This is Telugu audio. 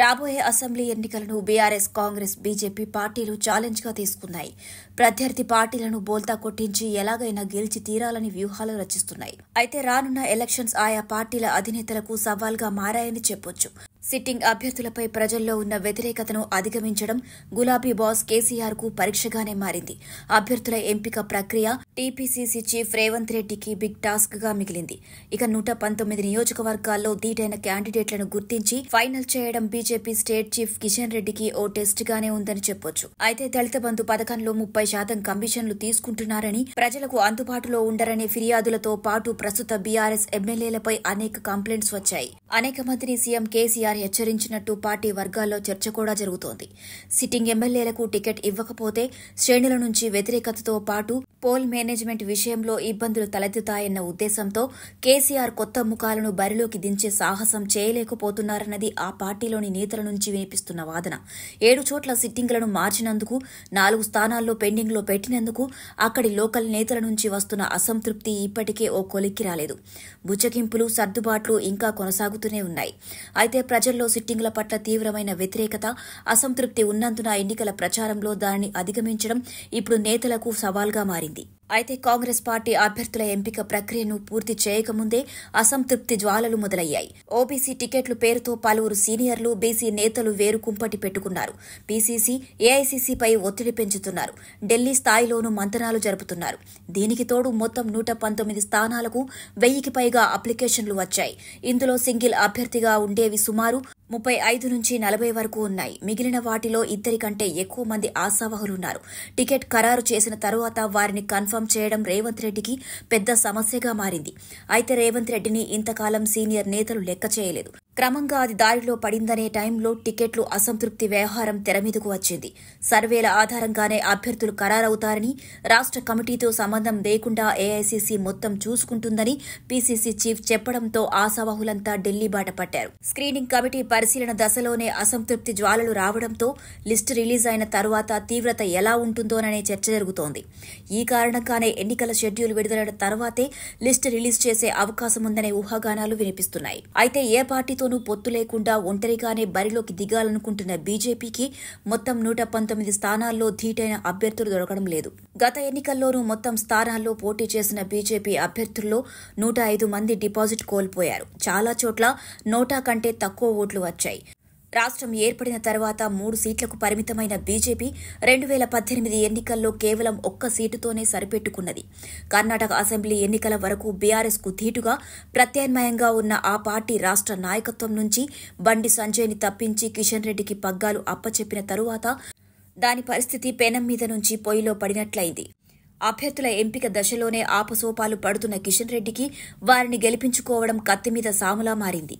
రాబోయే అసెంబ్లీ ఎన్నికలను బీఆర్ఎస్ కాంగ్రెస్ బీజేపీ పార్టీలు ఛాలెంజ్గా తీసుకున్నాయి ప్రత్యర్థి పార్టీలను బోల్తా కొట్టించి ఎలాగైనా గెలిచి తీరాలని వ్యూహాలు రచిస్తున్నాయి అయితే రానున్న ఎలక్షన్స్ ఆయా పార్టీల అధినేతలకు సవాల్గా మారాయని చెప్పొచ్చు సిట్టింగ్ అభ్యర్థులపై ప్రజల్లో ఉన్న వ్యతిరేకతను అధిగమించడం గులాబీ బాస్ కేసీఆర్ కు పరీక్షగానే మారింది అభ్యర్థుల ఎంపిక ప్రక్రియ టీపీసీసీ చీఫ్ రేవంత్ రెడ్డికి బిగ్ టాస్క్ గా మిగిలింది ఇక నూట పంతొమ్మిది నియోజకవర్గాల్లో దీటైన క్యాండిడేట్లను గుర్తించి ఫైనల్ చేయడం బీజేపీ స్టేట్ చీఫ్ కిషన్ రెడ్డికి ఓ టెస్ట్ గానే ఉందని చెప్పొచ్చు అయితే దళిత బంధు పథకంలో ముప్పై శాతం కమిషన్లు తీసుకుంటున్నారని ప్రజలకు అందుబాటులో ఉండరనే ఫిర్యాదులతో పాటు ప్రస్తుత బీఆర్ఎస్ ఎమ్మెల్యేలపై అనేక కంప్లైంట్స్ వచ్చాయి అనేక మందిని సీఎం కేసీఆర్ హెచ్చరించినట్టు పార్టీ వర్గాల్లో చర్చ కూడా జరుగుతోంది సిట్టింగ్ ఎమ్మెల్యేలకు టికెట్ ఇవ్వకపోతే శ్రేణుల నుంచి వ్యతిరేకతతో పాటు పోల్ మేనేజ్మెంట్ విషయంలో ఇబ్బందులు తలెత్తుతాయన్న ఉద్దేశంతో కేసీఆర్ కొత్త ముఖాలను బరిలోకి దించే సాహసం చేయలేకపోతున్నారన్నది ఆ పార్టీలోని నేతల నుంచి వినిపిస్తున్న వాదన ఏడు చోట్ల సిట్టింగ్లను మార్చినందుకు నాలుగు స్థానాల్లో పెండింగ్లో పెట్టినందుకు అక్కడి లోకల్ నేతల నుంచి వస్తున్న అసంతృప్తి ఇప్పటికే ఓ కొలిక్కి రాలేదు బుచ్చగింపులు సర్దుబాట్లు ఇంకా కొనసాగుతూనే ఉన్నాయి అయితే ప్రజ ప్రజల్లో సిట్టింగుల పట్ల తీవ్రమైన వ్యతిరేకత అసంతృప్తి ఉన్నందున ఎన్నికల ప్రచారంలో దానిని అధిగమించడం ఇప్పుడు నేతలకు సవాల్గా మారింది అయితే కాంగ్రెస్ పార్టీ అభ్యర్థుల ఎంపిక ప్రక్రియను పూర్తి చేయకముందే అసంతృప్తి జ్వాలలు మొదలయ్యాయి ఓబీసీ టికెట్లు పేరుతో పలువురు సీనియర్లు బీసీ నేతలు వేరు కుంపటి పెట్టుకున్నారు పీసీసీ ఏఐసీసీపై ఒత్తిడి పెంచుతున్నారు ఢిల్లీ స్థాయిలోనూ మంతనాలు జరుపుతున్నారు దీనికి తోడు మొత్తం నూట పంతొమ్మిది స్థానాలకు వెయ్యికి పైగా అప్లికేషన్లు వచ్చాయి ఇందులో సింగిల్ అభ్యర్థిగా ఉండేవి సుమారు ముప్పై ఐదు నుంచి నలభై వరకు ఉన్నాయి మిగిలిన వాటిలో ఇద్దరి కంటే ఎక్కువ మంది ఆశావహులున్నారు టికెట్ ఖరారు చేసిన తరువాత వారిని కన్ఫర్మ్ చేయడం రేవంత్ రెడ్డికి పెద్ద సమస్యగా మారింది అయితే రేవంత్ రెడ్డిని ఇంతకాలం సీనియర్ నేతలు లెక్క చేయలేదు క్రమంగా అది దారిలో పడిందనే టైంలో టికెట్లు అసంతృప్తి వ్యవహారం తెరమీదకు వచ్చింది సర్వేల ఆధారంగానే అభ్యర్థులు ఖరారవుతారని రాష్ట్ర కమిటీతో సంబంధం లేకుండా ఏఐసీసీ మొత్తం చూసుకుంటుందని పీసీసీ చీఫ్ చెప్పడంతో ఆశావాహులంతా ఢిల్లీ బాట పట్టారు స్క్రీనింగ్ కమిటీ పరిశీలన దశలోనే అసంతృప్తి జ్వాలలు రావడంతో లిస్టు రిలీజ్ అయిన తర్వాత తీవ్రత ఎలా ఉంటుందోననే చర్చ జరుగుతోంది ఈ కారణంగానే ఎన్నికల షెడ్యూల్ విడుదలైన తర్వాతే లిస్టు రిలీజ్ చేసే అవకాశముందనే ఊహాగానాలు వినిపిస్తున్నాయి అయితే ఏ పార్టీతో ఎవరితోనూ పొత్తు లేకుండా ఒంటరిగానే బరిలోకి దిగాలనుకుంటున్న బీజేపీకి మొత్తం నూట పంతొమ్మిది స్థానాల్లో ధీటైన అభ్యర్థులు దొరకడం లేదు గత ఎన్నికల్లోనూ మొత్తం స్థానాల్లో పోటీ చేసిన బీజేపీ అభ్యర్థుల్లో నూట ఐదు మంది డిపాజిట్ కోల్పోయారు చాలా చోట్ల నోటా కంటే తక్కువ ఓట్లు వచ్చాయి రాష్ట్రం ఏర్పడిన తర్వాత మూడు సీట్లకు పరిమితమైన బీజేపీ రెండు వేల పద్దెనిమిది ఎన్నికల్లో కేవలం ఒక్క సీటుతోనే సరిపెట్టుకున్నది కర్ణాటక అసెంబ్లీ ఎన్నికల వరకు బీఆర్ఎస్కు ధీటుగా ప్రత్యామ్నాయంగా ఉన్న ఆ పార్టీ రాష్ట్ర నాయకత్వం నుంచి బండి సంజయ్ని తప్పించి కిషన్ రెడ్డికి పగ్గాలు అప్పచెప్పిన తరువాత దాని పరిస్థితి పెనం మీద నుంచి పొయ్యిలో పడినట్లయింది అభ్యర్థుల ఎంపిక దశలోనే ఆపసోపాలు పడుతున్న కిషన్ రెడ్డికి వారిని గెలిపించుకోవడం కత్తిమీద సాములా మారింది